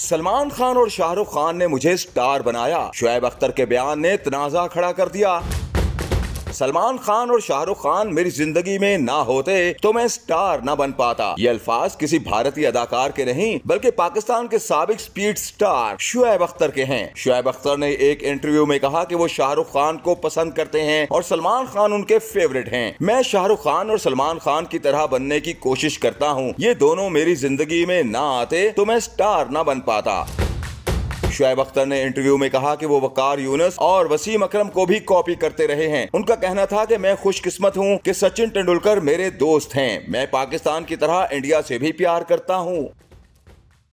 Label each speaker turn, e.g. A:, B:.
A: सलमान खान और शाहरुख खान ने मुझे स्टार बनाया शुएब अख्तर के बयान ने तनाजा खड़ा कर दिया सलमान खान और शाहरुख खान मेरी जिंदगी में ना होते तो मैं स्टार ना बन पाता ये अल्फाज किसी भारतीय अदाकार के नहीं बल्कि पाकिस्तान के सबक स्पीड स्टार शुएब अख्तर के हैं शुएब अख्तर ने एक इंटरव्यू में कहा कि वो शाहरुख खान को पसंद करते हैं और सलमान खान उनके फेवरेट हैं मैं शाहरुख खान और सलमान खान की तरह बनने की कोशिश करता हूँ ये दोनों मेरी जिंदगी में ना आते तो मैं स्टार ना बन पाता शुएब अख्तर ने इंटरव्यू में कहा कि वो वकार यूनस और वसीम अकरम को भी कॉपी करते रहे हैं उनका कहना था कि मैं खुशकिस्मत हूँ कि सचिन तेंदुलकर मेरे दोस्त हैं मैं पाकिस्तान की तरह इंडिया से भी प्यार करता हूँ